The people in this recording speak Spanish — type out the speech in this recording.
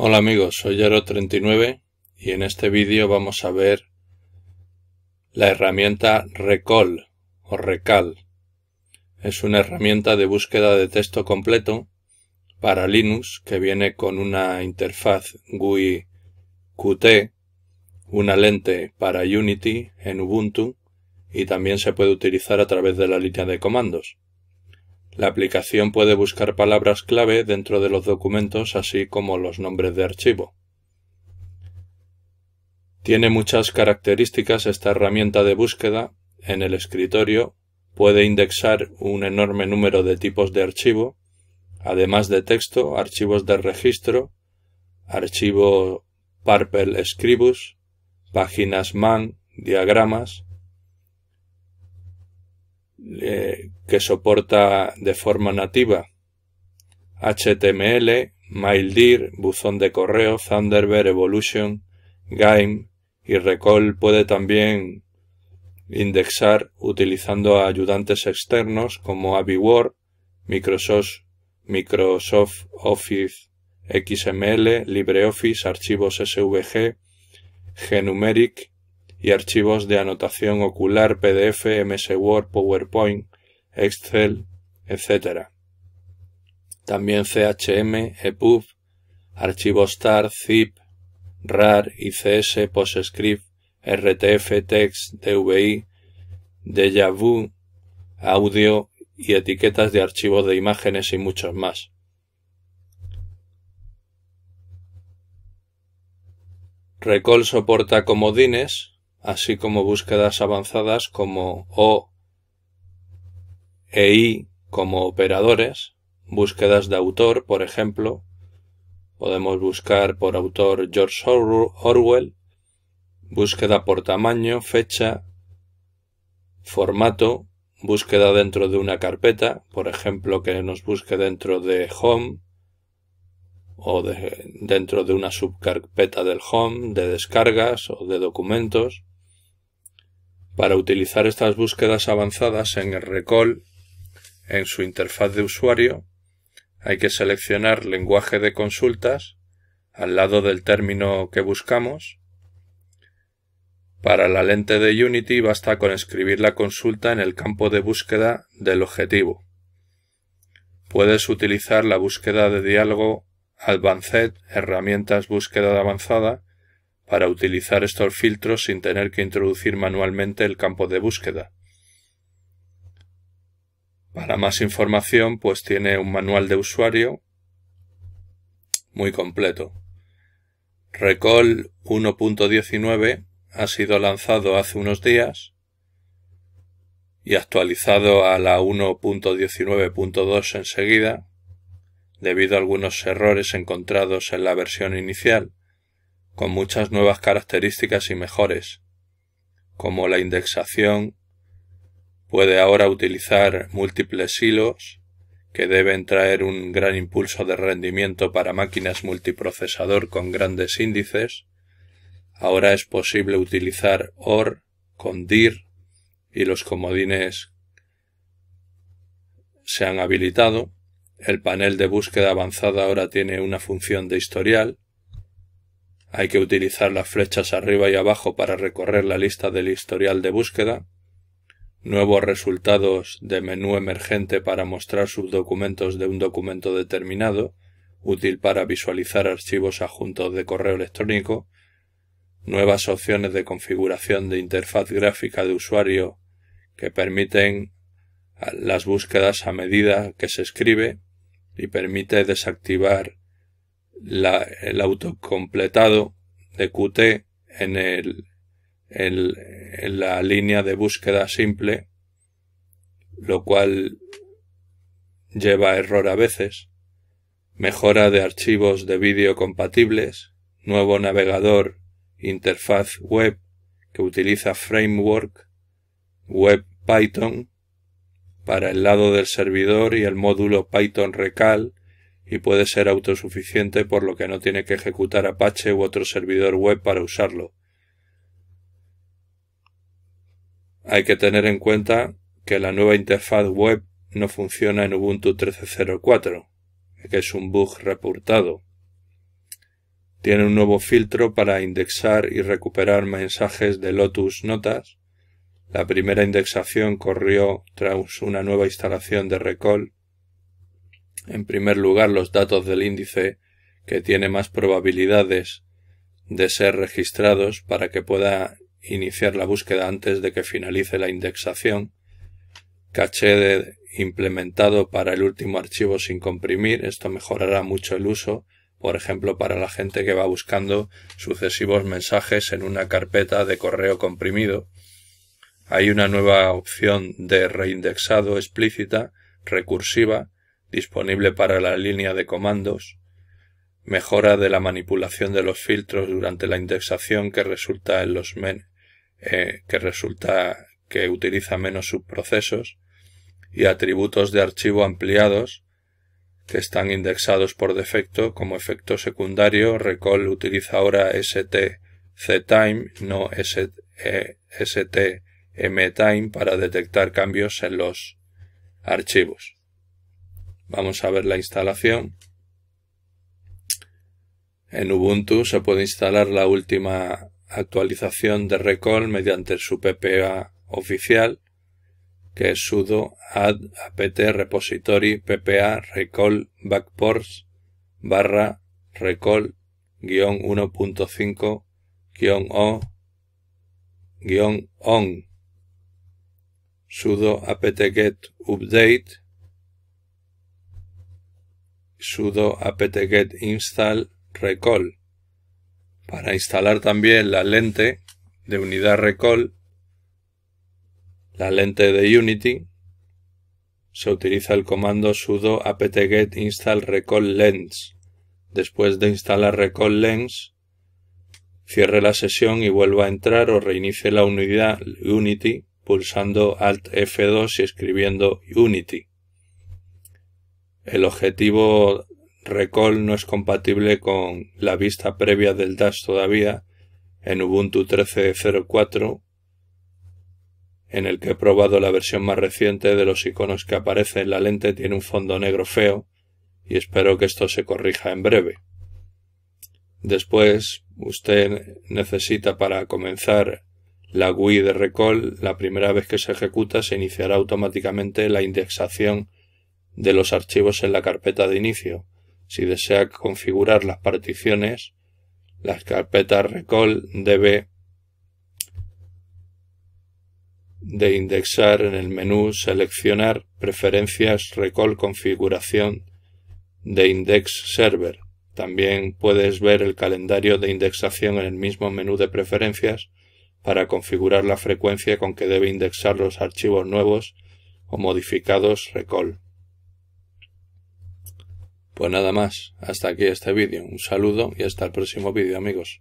Hola amigos, soy Yaro39 y en este vídeo vamos a ver la herramienta Recall o Recal. Es una herramienta de búsqueda de texto completo para Linux que viene con una interfaz GUI Qt, una lente para Unity en Ubuntu y también se puede utilizar a través de la línea de comandos. La aplicación puede buscar palabras clave dentro de los documentos así como los nombres de archivo. Tiene muchas características esta herramienta de búsqueda en el escritorio, puede indexar un enorme número de tipos de archivo, además de texto, archivos de registro, archivo Purple Scribus, páginas MAN, diagramas, que soporta de forma nativa HTML, MailDir, buzón de correo, Thunderbird, Evolution, Gaim y Recall puede también indexar utilizando ayudantes externos como AbiWord, Microsoft, Microsoft Office XML, LibreOffice, archivos SVG, Genumeric, y archivos de anotación ocular, PDF, MS Word, PowerPoint, Excel, etc. También CHM, EPUB, archivos TAR, ZIP, RAR, ICS, PostScript, RTF, TEXT, DVI, de audio y etiquetas de archivos de imágenes y muchos más. Recall soporta comodines, así como búsquedas avanzadas como O e I como operadores, búsquedas de autor, por ejemplo, podemos buscar por autor George Orwell, búsqueda por tamaño, fecha, formato, búsqueda dentro de una carpeta, por ejemplo, que nos busque dentro de home o dentro de una subcarpeta del home, de descargas o de documentos, para utilizar estas búsquedas avanzadas en el recall, en su interfaz de usuario, hay que seleccionar lenguaje de consultas al lado del término que buscamos. Para la lente de Unity basta con escribir la consulta en el campo de búsqueda del objetivo. Puedes utilizar la búsqueda de diálogo Advanced Herramientas Búsqueda Avanzada para utilizar estos filtros sin tener que introducir manualmente el campo de búsqueda. Para más información, pues tiene un manual de usuario muy completo. Recall 1.19 ha sido lanzado hace unos días y actualizado a la 1.19.2 enseguida, debido a algunos errores encontrados en la versión inicial con muchas nuevas características y mejores, como la indexación, puede ahora utilizar múltiples hilos, que deben traer un gran impulso de rendimiento para máquinas multiprocesador con grandes índices, ahora es posible utilizar OR con DIR y los comodines se han habilitado. El panel de búsqueda avanzada ahora tiene una función de historial hay que utilizar las flechas arriba y abajo para recorrer la lista del historial de búsqueda, nuevos resultados de menú emergente para mostrar subdocumentos de un documento determinado, útil para visualizar archivos adjuntos de correo electrónico, nuevas opciones de configuración de interfaz gráfica de usuario que permiten las búsquedas a medida que se escribe y permite desactivar la, el autocompletado de Qt en, el, en la línea de búsqueda simple, lo cual lleva error a veces, mejora de archivos de vídeo compatibles, nuevo navegador, interfaz web que utiliza framework, web Python, para el lado del servidor y el módulo Python Recal y puede ser autosuficiente por lo que no tiene que ejecutar Apache u otro servidor web para usarlo. Hay que tener en cuenta que la nueva interfaz web no funciona en Ubuntu 13.04, que es un bug reportado. Tiene un nuevo filtro para indexar y recuperar mensajes de Lotus Notas. La primera indexación corrió tras una nueva instalación de Recall en primer lugar los datos del índice que tiene más probabilidades de ser registrados para que pueda iniciar la búsqueda antes de que finalice la indexación, caché implementado para el último archivo sin comprimir, esto mejorará mucho el uso, por ejemplo, para la gente que va buscando sucesivos mensajes en una carpeta de correo comprimido. Hay una nueva opción de reindexado explícita, recursiva, disponible para la línea de comandos, mejora de la manipulación de los filtros durante la indexación que resulta en los men eh, que resulta que utiliza menos subprocesos y atributos de archivo ampliados que están indexados por defecto como efecto secundario recall utiliza ahora stctime no stmtime para detectar cambios en los archivos Vamos a ver la instalación. En Ubuntu se puede instalar la última actualización de Recall mediante su PPA oficial, que es sudo add apt repository ppa recall backports barra recall 1.5 o on sudo apt-get update sudo apt-get install recall para instalar también la lente de unidad recall, la lente de Unity, se utiliza el comando sudo apt-get install recall lens. Después de instalar recall lens, cierre la sesión y vuelva a entrar o reinicie la unidad Unity pulsando Alt F2 y escribiendo Unity el objetivo Recall no es compatible con la vista previa del Dash todavía en Ubuntu 13.04 en el que he probado la versión más reciente de los iconos que aparece en la lente tiene un fondo negro feo y espero que esto se corrija en breve. Después, usted necesita para comenzar la GUI de Recall, la primera vez que se ejecuta se iniciará automáticamente la indexación de los archivos en la carpeta de inicio. Si desea configurar las particiones, la carpetas recall debe de indexar en el menú seleccionar preferencias recall configuración de index server. También puedes ver el calendario de indexación en el mismo menú de preferencias para configurar la frecuencia con que debe indexar los archivos nuevos o modificados recall. Pues nada más, hasta aquí este vídeo, un saludo y hasta el próximo vídeo amigos.